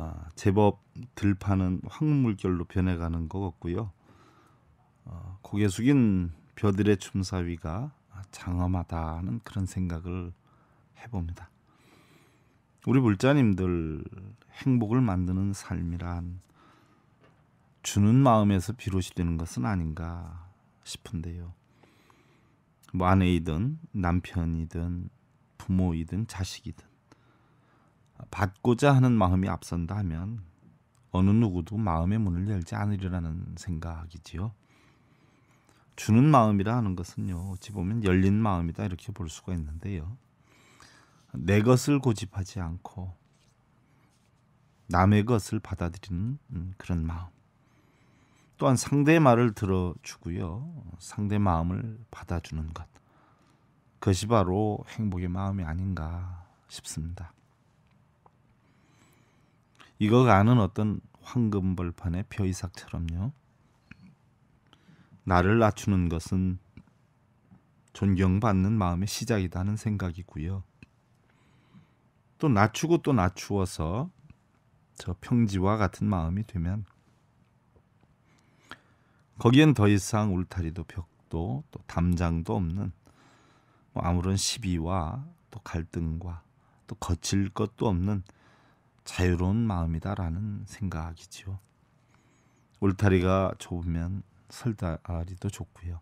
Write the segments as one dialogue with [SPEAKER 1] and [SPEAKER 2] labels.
[SPEAKER 1] 아, 제법 들판은 황물결로 변해가는 것 같고요. 어, 고개 숙인 벼들의 춤사위가 장엄하다는 그런 생각을 해봅니다. 우리 물자님들 행복을 만드는 삶이란 주는 마음에서 비롯되는 것은 아닌가 싶은데요. 뭐 아내이든 남편이든 부모이든 자식이든 받고자 하는 마음이 앞선다 하면 어느 누구도 마음의 문을 열지 않으리라는 생각이지요. 주는 마음이라 하는 것은요, 어찌 보면 열린 마음이다 이렇게 볼 수가 있는데요. 내 것을 고집하지 않고 남의 것을 받아들이는 음, 그런 마음. 또한 상대의 말을 들어주고요. 상대 마음을 받아주는 것. 그것이 바로 행복의 마음이 아닌가 싶습니다. 이거 아는 어떤 황금벌판의 표이삭처럼요 나를 낮추는 것은 존경받는 마음의 시작이다 는 생각이고요. 또 낮추고 또 낮추어서 저 평지와 같은 마음이 되면 거기엔 더 이상 울타리도 벽도 또 담장도 없는 뭐 아무런 시비와 또 갈등과 또 거칠 것도 없는 자유로운 마음이다라는 생각이지요. 울타리가 좁으면 설다리도 좋고요.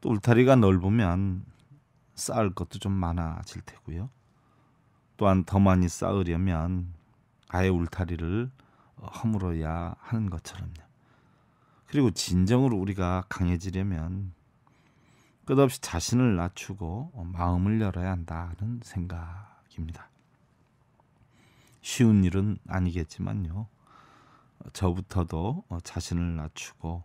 [SPEAKER 1] 또 울타리가 넓으면 쌓을 것도 좀 많아질 테고요. 또한 더 많이 쌓으려면 아예 울타리를 허물어야 하는 것처럼요. 그리고 진정으로 우리가 강해지려면 끝없이 자신을 낮추고 마음을 열어야 한다는 생각입니다. 쉬운 일은 아니겠지만요. 저부터도 어, 자신을 낮추고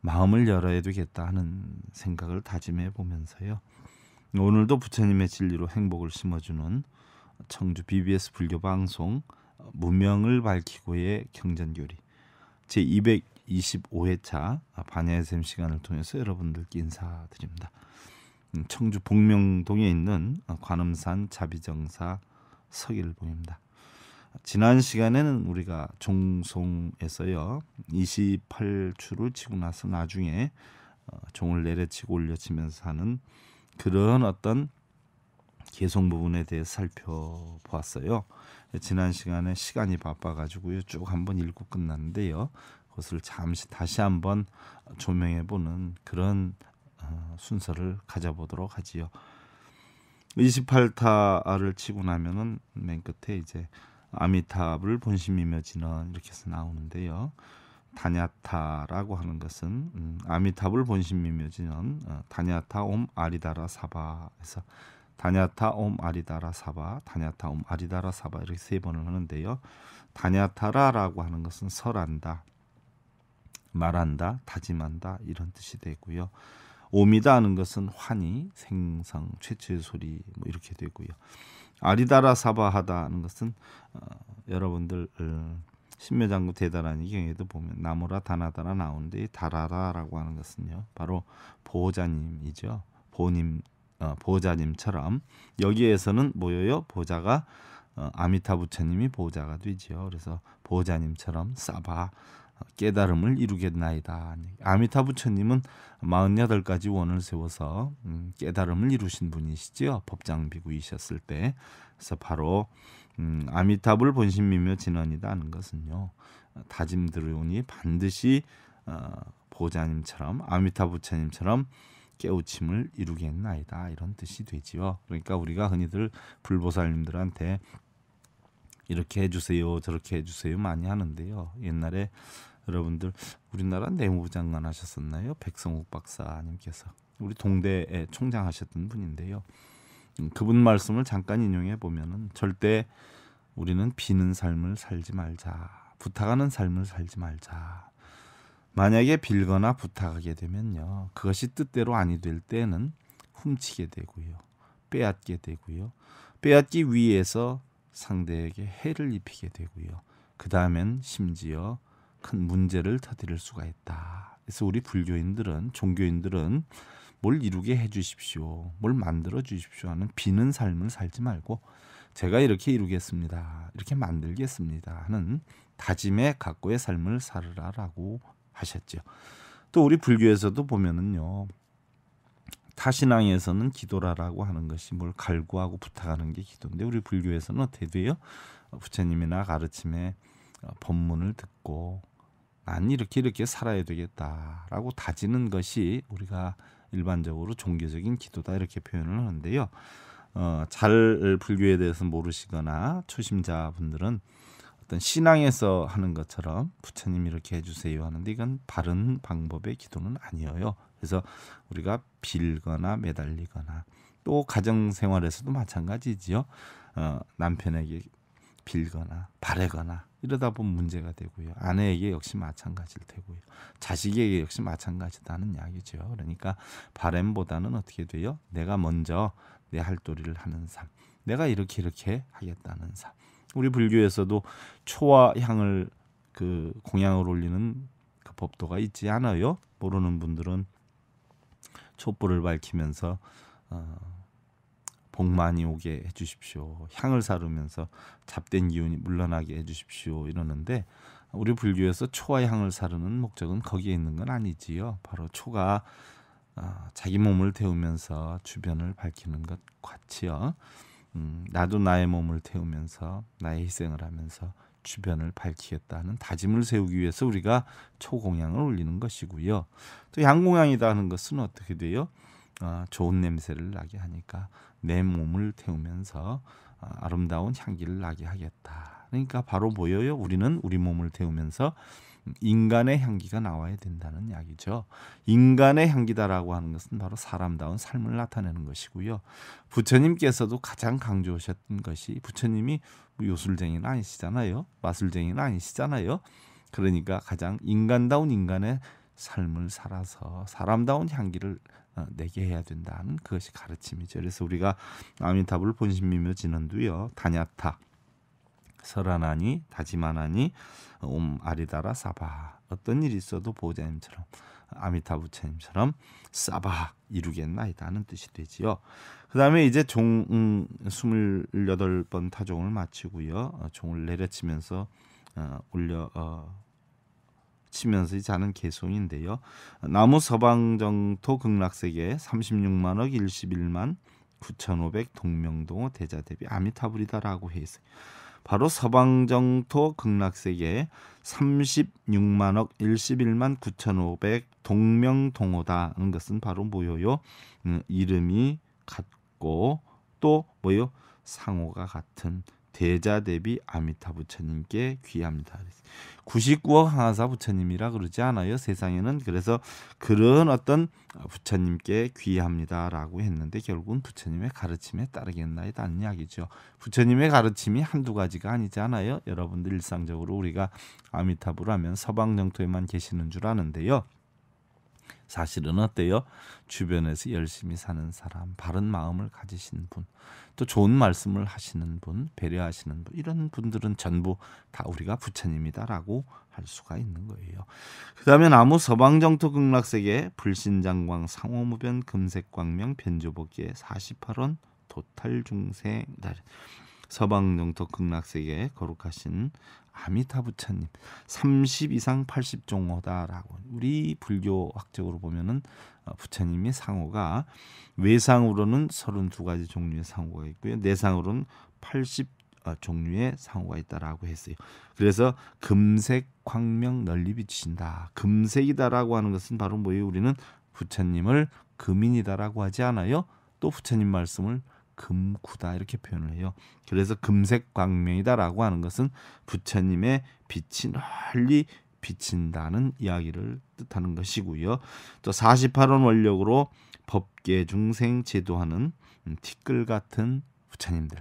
[SPEAKER 1] 마음을 열어야 되겠다 하는 생각을 다짐해 보면서요. 오늘도 부처님의 진리로 행복을 심어주는 청주 BBS 불교 방송 어, 무명을 밝히고의 경전교리 제 225회차 반야샘 시간을 통해서 여러분들께 인사드립니다. 음, 청주 복명동에 있는 어, 관음산 자비정사 서길봉입니다. 지난 시간에는 우리가 종송에서요 2 8주를 치고 나서 나중에 어, 종을 내려치고 올려치면서 하는 그런 어떤 개성 부분에 대해 살펴보았어요. 지난 시간에 시간이 바빠가지고요 쭉 한 번 읽고 끝났는데요. 그것을 잠시 다시 한번 조명해보는 그런 어, 순서를 가져보도록 하지요. 28타를 치고 나면은 맨 끝에 이제 아미타불 본심이며 지는 이렇게 해서 나오는데요. 다냐타라고 하는 것은 음, 아미타불 본심이며 진언 어, 다냐타 옴 아리다라 사바 해서 다냐타 옴 아리다라 사바 다냐타 옴 아리다라 사바 이렇게 세 번을 하는데요. 다냐타라라고 하는 것은 설한다. 말한다, 다짐한다 이런 뜻이 되고요. 오미다 하는 것은 환희, 생성, 최초의 소리 뭐 이렇게 되고요. 아리다라 사바하다는 것은 어, 여러분들 어, 신묘장구 대다라는 경우에도 보면 나무라 다나다라 나오는데 다라라라고 하는 것은요 바로 보호자님이죠 보님 어, 보호자님처럼 여기에서는 뭐예요 보호자가 어, 아미타 부처님이 보호자가 되지요 그래서 보호자님처럼 사바 깨달음을 이루겠나이다. 아미타 부처님은 48가지 원을 세워서 음, 깨달음을 이루신 분이시지 법장비구이셨을 때. 그래서 바로 음, 아미타불 본심이며 진원이다 하는 것은요. 다짐들으니 반드시 어, 보자님처럼 아미타 부처님처럼 깨우침을 이루겠나이다 이런 뜻이 되지요. 그러니까 우리가 흔히들 불보살님들한테 이렇게 해주세요 저렇게 해주세요 많이 하는데요 옛날에 여러분들 우리나라 내무부 장관 하셨었나요 백성욱 박사님께서 우리 동대에 총장 하셨던 분인데요 음, 그분 말씀을 잠깐 인용해 보면은 절대 우리는 비는 삶을 살지 말자 부탁하는 삶을 살지 말자 만약에 빌거나 부탁하게 되면요. 그것이 뜻대로 아니 될 때는 훔치게 되고요. 빼앗게 되고요. 빼앗기 위해서 상대에게 해를 입히게 되고요. 그 다음엔 심지어 큰 문제를 터뜨릴 수가 있다. 그래서 우리 불교인들은 종교인들은 뭘 이루게 해주십시오, 뭘 만들어 주십시오 하는 비는 삶을 살지 말고 제가 이렇게 이루겠습니다, 이렇게 만들겠습니다 하는 다짐의 각고의 삶을 살으라라고 하셨죠. 또 우리 불교에서도 보면은요 타신앙에서는 기도라라고 하는 것이 뭘 갈구하고 부탁하는 게 기도인데 우리 불교에서는 어떻게 돼요? 어, 부처님이나 가르침에 어, 법문을 듣고 난 이렇게 이렇게 살아야 되겠다라고 다지는 것이 우리가 일반적으로 종교적인 기도다 이렇게 표현을 하는데요. 어, 잘 불교에 대해서 모르시거나 초심자분들은 어떤 신앙에서 하는 것처럼 부처님 이렇게 해주세요 하는데 이건 바른 방법의 기도는 아니에요. 그래서 우리가 빌거나 매달리거나 또 가정 생활에서도 마찬가지지요. 어, 남편에게 빌거나 바래거나 이러다 보면 문제가 되고요. 아내에게 역시 마찬가지일 테고요. 자식에게 역시 마찬가지다는 이야기죠. 그러니까 바램보다는 어떻게 돼요? 내가 먼저 내 할도리를 하는 삶. 내가 이렇게 이렇게 하겠다는 삶. 우리 불교에서도 초와 향을 그 공양을 올리는 그 법도가 있지 않아요. 모르는 분들은 촛불을 밝히면서 어, 복 많이 오게 해주십시오. 향을 사르면서 잡된 기운이 물러나게 해주십시오. 이러는데 우리 불교에서 초와 향을 사르는 목적은 거기에 있는 건 아니지요. 바로 초가 어, 자기 몸을 태우면서 주변을 밝히는 것 같지요. 음, 나도 나의 몸을 태우면서 나의 희생을 하면서 주변을 밝히겠다는 다짐을 세우기 위해서 우리가 초공양을 올리는 것이고요. 또 양공양이다 하는 것은 어떻게 돼요? 아, 좋은 냄새를 나게 하니까 내 몸을 태우면서 아, 름다운 향기를 나게 하겠다. 그러니까 바로 보여요. 우리는 우리 몸을 태우면서 인간의 향기가 나와야 된다는 이야기죠. 인간의 향기다라고 하는 것은 바로 사람다운 삶을 나타내는 것이고요. 부처님께서도 가장 강조하셨던 것이 부처님이 뭐 요술쟁이는 아니시잖아요. 마술쟁이는 아니시잖아요. 그러니까 가장 인간다운 인간의 삶을 살아서 사람다운 향기를 어, 내게 해야 된다는 그것이 가르침이죠. 그래서 우리가 아미타불 본심미묘 진언두요 다냐타 설하나니 다짐하나니 옴 아리다라 사바 어떤 일이 있어도 보호자님처럼 아미타 부처님처럼 사바 이루겠나이다는 뜻이 되지요. 그 다음에 이제 종 음, 28번 타종을 마치고요. 어, 종을 내려치면서 어, 올려 어, 치면서 자는 개송인데요. 나무 서방정토 극락세계 36만억 11만 9,500 동명동호 대자 대비 아미타불이다라고 해 있어요. 바로 서방정토 극락세계 36만억 11만 9,500 동명동호다는 음, 것은 바로 뭐요? 음, 이름이 같고 또 뭐요? 상호가 같은 대자 대비 아미타 부처님께 귀합니다. 99억 항하사 부처님이라 그러지 않아요. 세상에는 그래서 그런 어떤 부처님께 귀합니다라고 했는데 결국은 부처님의 가르침에 따르겠나이다는 이야기죠. 부처님의 가르침이 한두 가지가 아니잖아요. 여러분들 일상적으로 우리가 아미타부라면 서방 정토에만 계시는 줄 아는데요. 사실은 어때요? 주변에서 열심히 사는 사람, 바른 마음을 가지신 분, 또 좋은 말씀을 하시는 분, 배려하시는 분, 이런 분들은 전부 다 우리가 부처님이다라고 할 수가 있는 거예요. 그 다음에 나무 서방정토 극락세계, 불신장광, 상호무변, 금색광명, 변조복기에 48원, 도탈중생, 네, 서방정토 극락세계 거룩하신 아미타부처님 30 이상 80종호다라고 우리 불교학적으로 보면은 어, 부처님의 상호가 외상으로는 32가지 종류의 상호가 있고요 내상으로는 80 어, 종류의 상호가 있다라고 했어요. 그래서 금색 광명 널리 비치신다. 금색이다라고 하는 것은 바로 뭐예요? 우리는 부처님을 금인이다라고 하지 않아요. 또 부처님 말씀을 금구다 이렇게 표현을 해요. 그래서 금색 광명이다라고 하는 것은 부처님의 빛이 널리 비친다는 이야기를 뜻하는 것이고요. 또 48원 원력으로 법계 중생 제도하는 음, 티끌 같은 부처님들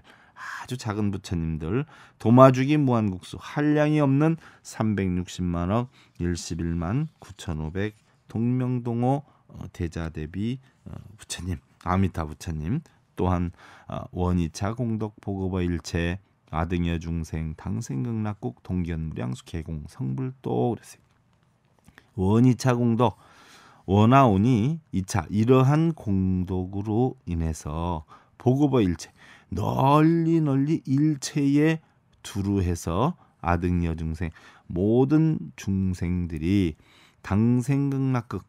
[SPEAKER 1] 아주 작은 부처님들 도마주기 무한국수 한량이 없는 360만억 11만 9,500 동명동호 어, 대자 대비 어, 부처님 아미타 부처님 또한 아, 원이차 공덕 보급어 일체 아등여 중생 당생극락국 동견무량수 개공 성불도 그랬어요. 원이차 공덕 원하오니 이차 이러한 공덕으로 인해서 보급어 일체 널리 널리 일체에 두루해서 아등여 중생 모든 중생들이 당생극락극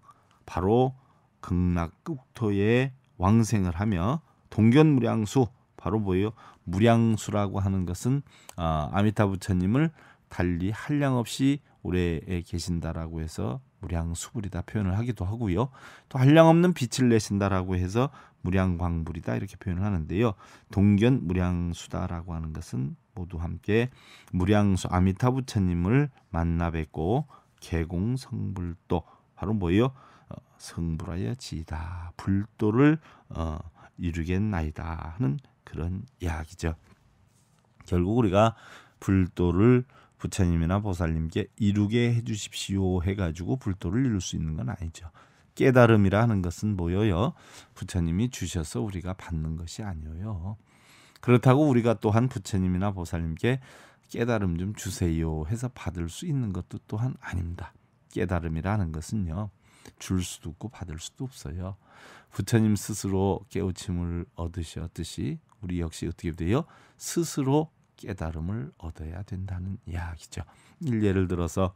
[SPEAKER 1] 바로 극락국토에 왕생을 하며 동견무량수 바로 보여요. 무량수라고 하는 것은 아, 아미타 부처님을 달리 한량 없이 오래 계신다라고 해서 무량수불이다 표현을 하기도 하고요. 또 한량 없는 빛을 내신다라고 해서 무량광불이다 이렇게 표현을 하는데요. 동견 무량수다라고 하는 것은 모두 함께 무량수 아미타 부처님을 만나 뵙고 개공 성불도 바로 뭐예요? 어, 성불하여 지다 불도를 어, 이르겠나이다 하는 그런 이야기죠. 결국 우리가 불도를 부처님이나 보살님께 이루게 해주십시오 해가지고 불도를 이룰 수 있는 건 아니죠. 깨달음이라 하는 것은 뭐여요? 부처님이 주셔서 우리가 받는 것이 아니에요. 그렇다고 우리가 또한 부처님이나 보살님께 깨달음 좀 주세요 해서 받을 수 있는 것도 또한 아닙니다. 깨달음이라는 것은요. 줄 수도 없고 받을 수도 없어요. 부처님 스스로 깨우침을 얻으셨듯이 우리 역시 어떻게 돼요? 스스로 깨달음을 얻어야 된다는 이야기죠. 예를 들어서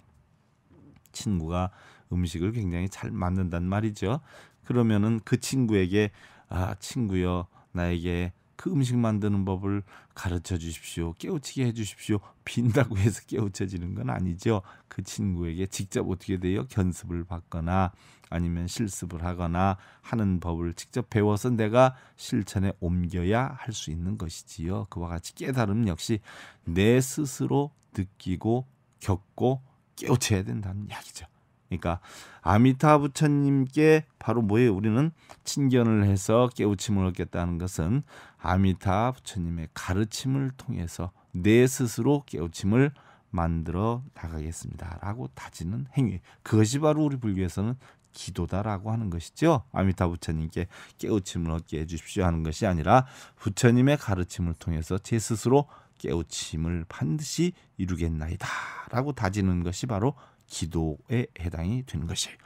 [SPEAKER 1] 친구가 음식을 굉장히 잘 만든단 말이죠. 그러면은 그 친구에게 아 친구여 나에게 그 음식 만드는 법을 가르쳐 주십시오. 깨우치게 해 주십시오. 빈다고 해서 깨우쳐지는 건 아니죠. 그 친구에게 직접 어떻게 돼요? 견습을 받거나 아니면 실습을 하거나 하는 법을 직접 배워서 내가 실천에 옮겨야 할 수 있는 것이지요. 그와 같이 깨달음 역시 내 스스로 느끼고 겪고 깨우쳐야 된다는 이야기죠. 그러니까 아미타 부처님께 바로 뭐예요 우리는 친견을 해서 깨우침을 얻겠다는 것은 아미타 부처님의 가르침을 통해서 내 스스로 깨우침을 만들어 나가겠습니다라고 다지는 행위 그것이 바로 우리 불교에서는 기도다라고 하는 것이죠. 아미타 부처님께 깨우침을 얻게 해주십시오 하는 것이 아니라 부처님의 가르침을 통해서 제 스스로 깨우침을 반드시 이루겠나이다라고 다지는 것이 바로 기도에 해당이 되는 것이에요.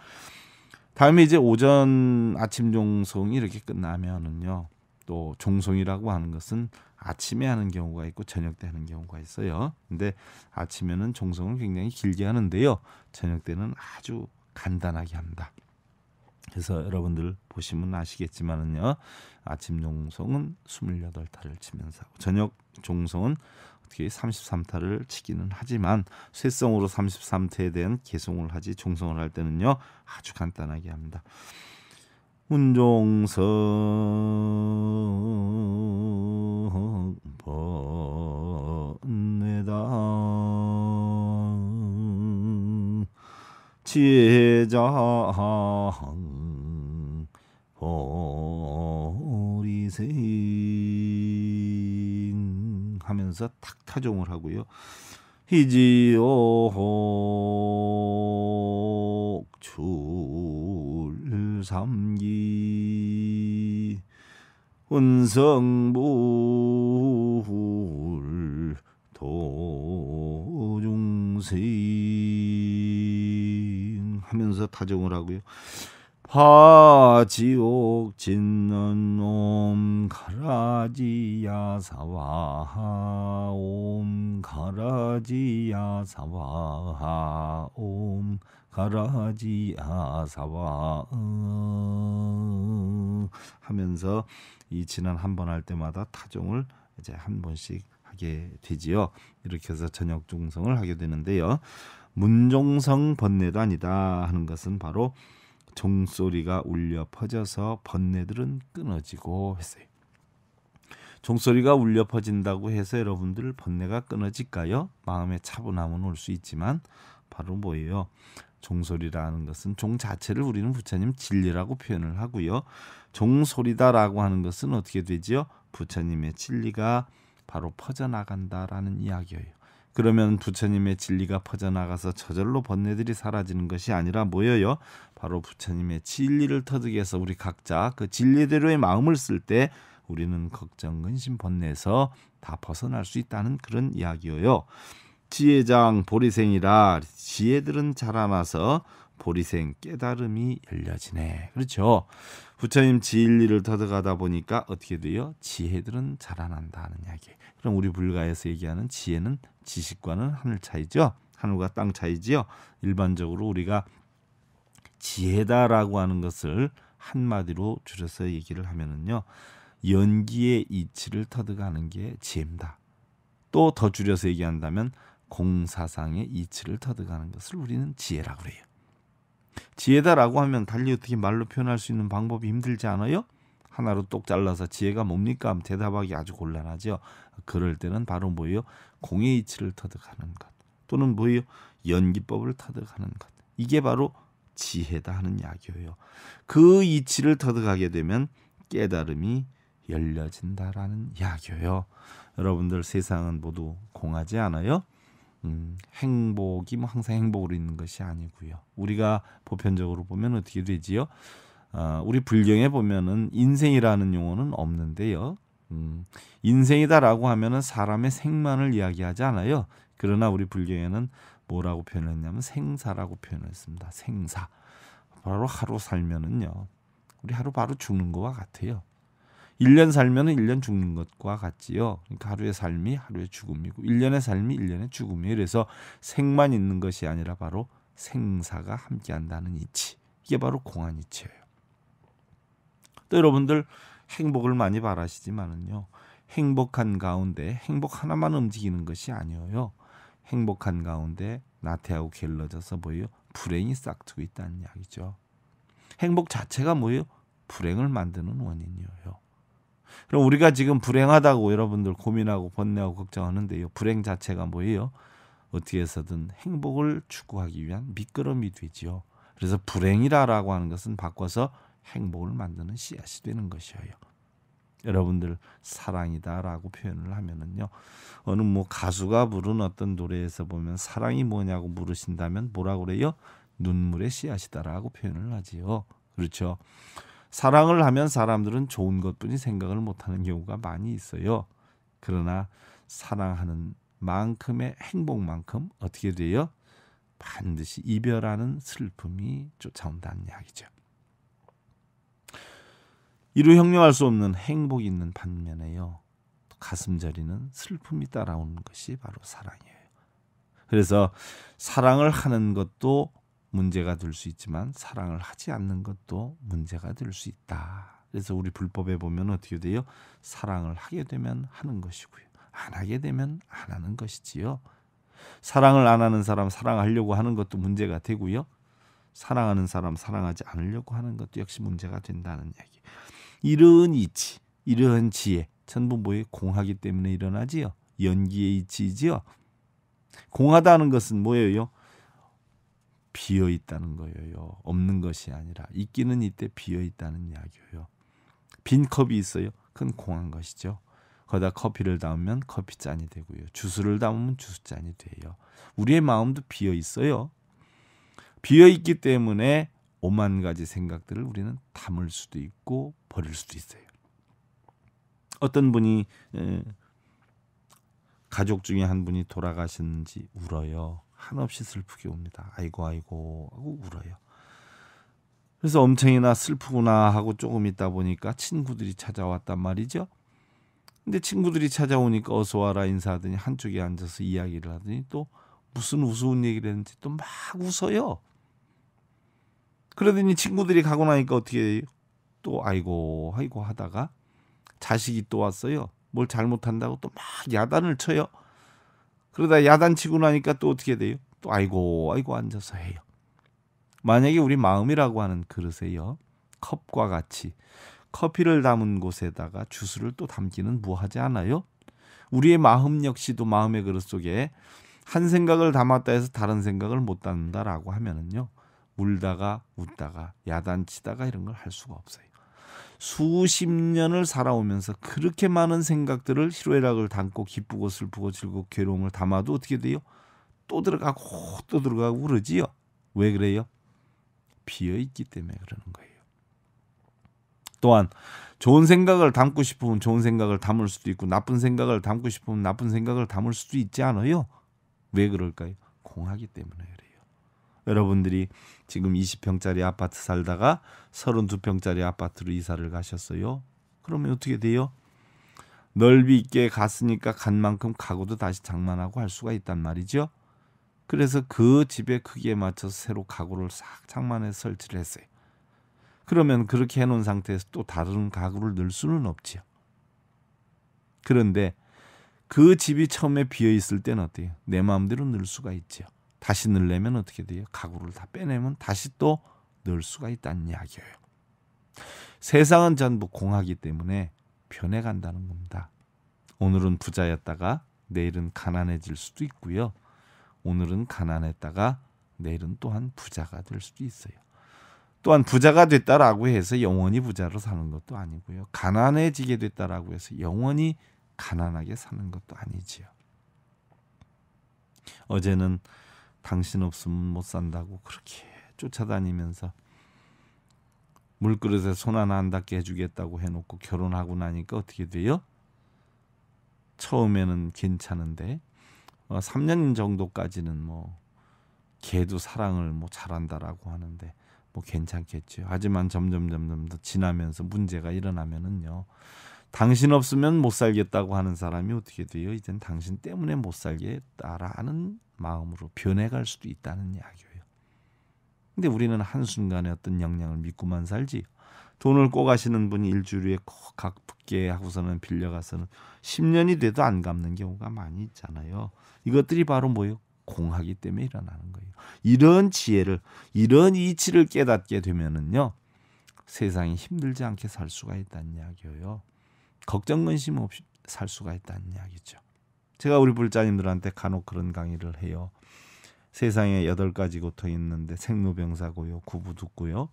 [SPEAKER 1] 다음에 이제 오전 아침 종송이 이렇게 끝나면은요. 또 종송이라고 하는 것은 아침에 하는 경우가 있고 저녁 때 하는 경우가 있어요. 근데 아침에는 종송을 굉장히 길게 하는데요. 저녁 때는 아주 간단하게 합니다. 그래서 여러분들 보시면 아시겠지만은요. 아침 종송은 28타를 치면서 저녁 종송은 어떻게 33타를 치기는 하지만 쇠성으로 33타에 대한 개송을 하지 종성을 할 때는요 아주 간단하게 합니다. 운종성 번내다 지혜장 보리세 타종을 하고요. 희지오 출삼기 은성불 도중생 하면서 타종을 하고요. 화지옥 짓는 옴 가라지야 사와 하옴 가라지야 사와 하옴 가라지야 사와 하면서 이 지난 한 번 할 때마다 타종을 이제 한 번씩 하게 되지요. 이렇게 해서 저녁 중성을 하게 되는데요. 문종성 번뇌단이다 하는 것은 바로 종소리가 울려 퍼져서 번뇌들은 끊어지고 했어요. 종소리가 울려 퍼진다고 해서 여러분들 번뇌가 끊어질까요? 마음의 차분함은 올 수 있지만 바로 뭐예요? 종소리라는 것은 종 자체를 우리는 부처님 진리라고 표현을 하고요. 종소리다라고 하는 것은 어떻게 되지요? 부처님의 진리가 바로 퍼져나간다라는 이야기예요. 그러면 부처님의 진리가 퍼져나가서 저절로 번뇌들이 사라지는 것이 아니라 뭐예요 바로 부처님의 진리를 터득해서 우리 각자 그 진리대로의 마음을 쓸 때 우리는 걱정, 근심, 번뇌에서 다 벗어날 수 있다는 그런 이야기예요. 지혜장 보리생이라 지혜들은 자라나서 보리생 깨달음이 열려지네. 그렇죠. 부처님 진리를 터득하다 보니까 어떻게 돼요? 지혜들은 자라난다는 이야기. 그럼 우리 불가에서 얘기하는 지혜는 지식과는 하늘 차이죠. 하늘과 땅 차이지요. 일반적으로 우리가 지혜다라고 하는 것을 한마디로 줄여서 얘기를 하면은요. 연기의 이치를 터득하는 게 지혜입니다. 또 더 줄여서 얘기한다면 공사상의 이치를 터득하는 것을 우리는 지혜라고 그래요. 지혜다라고 하면 달리 어떻게 말로 표현할 수 있는 방법이 힘들지 않아요? 하나로 똑 잘라서 지혜가 뭡니까? 대답하기 아주 곤란하죠. 그럴 때는 바로 뭐예요? 공의 이치를 터득하는 것. 또는 뭐예요? 연기법을 터득하는 것. 이게 바로 지혜다 하는 약이에요. 그 이치를 터득하게 되면 깨달음이 열려진다라는 약이에요. 여러분들 세상은 모두 공하지 않아요? 음, 행복이 뭐 항상 행복으로 있는 것이 아니고요. 우리가 보편적으로 보면 어떻게 되지요? 아, 우리 불경에 보면은 인생이라는 용어는 없는데요. 음, 인생이다라고 하면은 사람의 생만을 이야기하지 않아요. 그러나 우리 불교에는 뭐라고 표현했냐면 생사라고 표현했습니다. 생사. 바로 하루 살면은요. 우리 하루 바로 죽는 것과 같아요. 1년 살면은 1년 죽는 것과 같지요. 그러니까 하루의 삶이 하루의 죽음이고 1년의 삶이 1년의 죽음이에요. 그래서 생만 있는 것이 아니라 바로 생사가 함께한다는 이치. 이게 바로 공안 이치예요. 또 여러분들 행복을 많이 바라시지만은요. 행복한 가운데 행복 하나만 움직이는 것이 아니어요. 행복한 가운데 나태하고 게을러져서 뭐예요? 불행이 싹트고 있다는 이야기죠. 행복 자체가 뭐예요? 불행을 만드는 원인이에요. 그럼 우리가 지금 불행하다고 여러분들 고민하고 번뇌하고 걱정하는데요. 불행 자체가 뭐예요? 어떻게 해서든 행복을 추구하기 위한 미끄럼이 되지요. 그래서 불행이라라고 하는 것은 바꿔서 행복을 만드는 씨앗이 되는 것이에요. 여러분들 사랑이다라고 표현을 하면은요 어느 뭐 가수가 부른 어떤 노래에서 보면 사랑이 뭐냐고 물으신다면 뭐라 그래요 눈물의 씨앗이다라고 표현을 하지요 그렇죠 사랑을 하면 사람들은 좋은 것뿐이 생각을 못하는 경우가 많이 있어요 그러나 사랑하는 만큼의 행복만큼 어떻게 돼요 반드시 이별하는 슬픔이 쫓아온다는 이야기죠 이루 혁명할수 없는 행복이 있는 반면에요. 가슴 자리는 슬픔이 따라오는 것이 바로 사랑이에요. 그래서 사랑을 하는 것도 문제가 될 수 있지만 사랑을 하지 않는 것도 문제가 될 수 있다. 그래서 우리 불법에 보면 어떻게 돼요? 사랑을 하게 되면 하는 것이고요. 안 하게 되면 안 하는 것이지요. 사랑을 안 하는 사람 사랑하려고 하는 것도 문제가 되고요. 사랑하는 사람 사랑하지 않으려고 하는 것도 역시 문제가 된다는 얘기. 이런 이치, 이러 지혜, 천분보에 공하기 때문에 일어나지요. 연기의 이치지요 공하다는 것은 뭐예요? 비어 있다는 거예요. 없는 것이 아니라 있기는 이때 비어 있다는 이야기예요. 빈 컵이 있어요. 그건 공한 것이죠. 거다 커피를 담으면 커피잔이 되고요. 주스를 담으면 주스잔이 돼요. 우리의 마음도 비어 있어요. 비어 있기 때문에 오만 가지 생각들을 우리는 담을 수도 있고 버릴 수도 있어요. 어떤 분이 에, 가족 중에 한 분이 돌아가셨는지 울어요. 한없이 슬프게 옵니다. 아이고 아이고 하고 울어요. 그래서 엄청이나 슬프구나 하고 조금 있다 보니까 친구들이 찾아왔단 말이죠. 근데 친구들이 찾아오니까 어서 와라 인사하더니 한쪽에 앉아서 이야기를 하더니 또 무슨 우스운 얘기를 했는지 또 막 웃어요. 그러더니 친구들이 가고 나니까 어떻게 또 아이고 아이고 하다가 자식이 또 왔어요. 뭘 잘못한다고 또 막 야단을 쳐요. 그러다 야단 치고 나니까 또 어떻게 돼요? 또 아이고 아이고 앉아서 해요. 만약에 우리 마음이라고 하는 그릇에요. 컵과 같이 커피를 담은 곳에다가 주스를 또 담기는 무하지 않아요? 우리의 마음 역시도 마음의 그릇 속에 한 생각을 담았다 해서 다른 생각을 못 담는다라고 하면은요. 울다가 웃다가 야단치다가 이런 걸 할 수가 없어요. 수십 년을 살아오면서 그렇게 많은 생각들을 희로애락을 담고 기쁘고 슬프고 즐겁고 괴로움을 담아도 어떻게 돼요? 또 들어가고 또 들어가고 그러지요. 왜 그래요? 비어 있기 때문에 그러는 거예요. 또한 좋은 생각을 담고 싶으면 좋은 생각을 담을 수도 있고 나쁜 생각을 담고 싶으면 나쁜 생각을 담을 수도 있지 않아요. 왜 그럴까요? 공하기 때문에 여러분들이 지금 20평짜리 아파트 살다가 32평짜리 아파트로 이사를 가셨어요. 그러면 어떻게 돼요? 넓이 있게 갔으니까 간 만큼 가구도 다시 장만하고 할 수가 있단 말이죠. 그래서 그 집의 크기에 맞춰서 새로 가구를 싹 장만해 설치를 했어요. 그러면 그렇게 해놓은 상태에서 또 다른 가구를 넣을 수는 없지요. 그런데 그 집이 처음에 비어 있을 때는 어때요? 내 마음대로 넣을 수가 있지요. 다시 늘려면 어떻게 돼요? 가구를 다 빼내면 다시 또 넣을 수가 있다는 이야기예요. 세상은 전부 공하기 때문에 변해간다는 겁니다. 오늘은 부자였다가 내일은 가난해질 수도 있고요. 오늘은 가난했다가 내일은 또한 부자가 될 수도 있어요. 또한 부자가 됐다라고 해서 영원히 부자로 사는 것도 아니고요. 가난해지게 됐다라고 해서 영원히 가난하게 사는 것도 아니지요. 어제는 당신 없으면 못 산다고 그렇게 쫓아다니면서 물그릇에 손 하나 안 닿게 해주겠다고 해놓고 결혼하고 나니까 어떻게 돼요? 처음에는 괜찮은데 어, 3년 정도까지는 뭐 걔도 사랑을 뭐 잘한다라고 하는데 뭐 괜찮겠죠. 하지만 점점 점점 더 지나면서 문제가 일어나면은요. 당신 없으면 못 살겠다고 하는 사람이 어떻게 돼요? 이젠 당신 때문에 못 살겠다라는 마음으로 변해갈 수도 있다는 이야기예요. 근데 우리는 한순간에 어떤 영향을 믿고만 살지 돈을 꼬가시는 분이 일주일에 각붙게 하고서는 빌려가서는 10년이 돼도 안 갚는 경우가 많이 있잖아요. 이것들이 바로 뭐예요? 공하기 때문에 일어나는 거예요. 이런 지혜를, 이런 이치를 깨닫게 되면은요, 세상이 힘들지 않게 살 수가 있다는 이야기예요. 걱정 근심 없이 살 수가 있다는 이야기죠. 제가 우리 불자님들한테 간혹 그런 강의를 해요. 세상에 여덟 가지 고통이 있는데 생로병사고요, 구부두고요.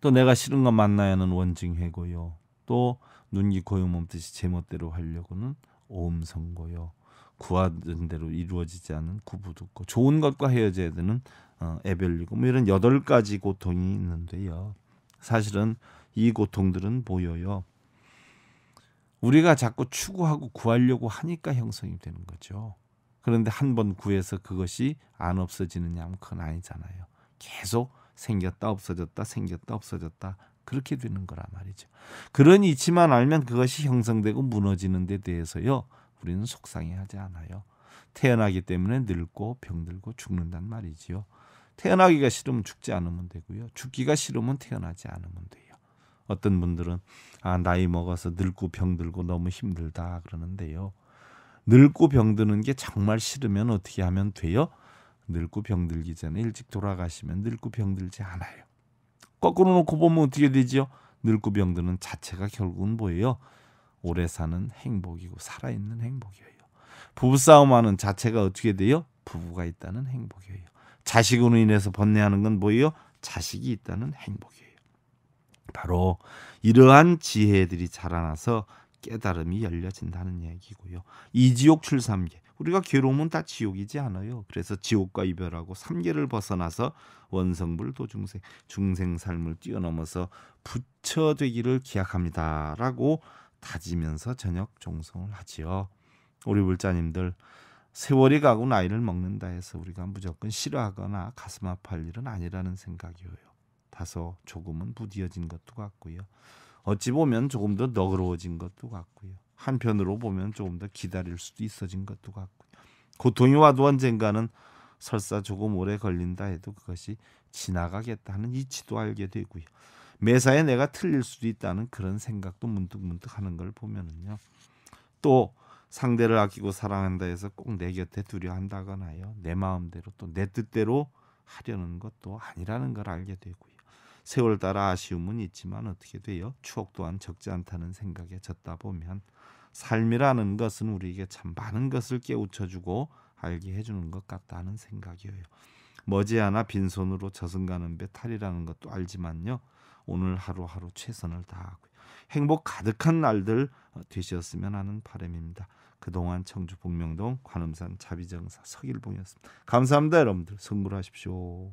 [SPEAKER 1] 또 내가 싫은 거 만나야 하는 원증해고요. 또 눈기 고용 몸뜻이 제멋대로 하려고는 오음성고요. 구하던 대로 이루어지지 않은 구부두고 좋은 것과 헤어져야 되는 에벨리고 어, 뭐 이런 여덟 가지 고통이 있는데요. 사실은 이 고통들은 보여요. 우리가 자꾸 추구하고 구하려고 하니까 형성이 되는 거죠. 그런데 한 번 구해서 그것이 안 없어지느냐 하면 그건 아니잖아요. 계속 생겼다 없어졌다 생겼다 없어졌다 그렇게 되는 거란 말이죠. 그런 이치만 알면 그것이 형성되고 무너지는 데 대해서요. 우리는 속상해하지 않아요. 태어나기 때문에 늙고 병들고 죽는단 말이지요. 태어나기가 싫으면 죽지 않으면 되고요. 죽기가 싫으면 태어나지 않으면 돼요. 어떤 분들은 아 나이 먹어서 늙고 병들고 너무 힘들다 그러는데요. 늙고 병드는 게 정말 싫으면 어떻게 하면 돼요? 늙고 병들기 전에 일찍 돌아가시면 늙고 병들지 않아요. 거꾸로 놓고 보면 어떻게 되지요? 늙고 병드는 자체가 결국은 뭐예요? 오래 사는 행복이고 살아있는 행복이에요. 부부싸움하는 자체가 어떻게 돼요? 부부가 있다는 행복이에요. 자식으로 인해서 번뇌하는 건 뭐예요? 자식이 있다는 행복이에요. 바로 이러한 지혜들이 자라나서 깨달음이 열려진다는 얘기고요. 이 지옥 출삼계. 우리가 괴로움은 다 지옥이지 않아요. 그래서 지옥과 이별하고 삼계를 벗어나서 원성불 도중생 중생 삶을 뛰어넘어서 부처 되기를 기약합니다라고 다지면서 저녁 종송을 하지요. 우리 물자님들 세월이 가고 나이를 먹는다 해서 우리가 무조건 싫어하거나 가슴 아파할 일은 아니라는 생각이에요. 다소 조금은 부디어진 것도 같고요. 어찌 보면 조금 더 너그러워진 것도 같고요. 한편으로 보면 조금 더 기다릴 수도 있어진 것도 같고요. 고통이 와도 언젠가는 설사 조금 오래 걸린다 해도 그것이 지나가겠다는 이치도 알게 되고요. 매사에 내가 틀릴 수도 있다는 그런 생각도 문득문득 문득 하는 걸 보면은요. 또 상대를 아끼고 사랑한다 해서 꼭 내 곁에 두려 한다거나요. 내 마음대로 또 내 뜻대로 하려는 것도 아니라는 걸 알게 되고요. 세월 따라 아쉬움은 있지만 어떻게 돼요? 추억 또한 적지 않다는 생각에 젖다 보면 삶이라는 것은 우리에게 참 많은 것을 깨우쳐주고 알게 해주는 것 같다는 생각이에요. 머지않아 빈손으로 저승 가는 배 탈이라는 것도 알지만요. 오늘 하루하루 최선을 다하고 행복 가득한 날들 되셨으면 하는 바람입니다. 그동안 청주 북명동 관음산 자비정사 서길봉이었습니다. 감사합니다 여러분들. 성불하십시오.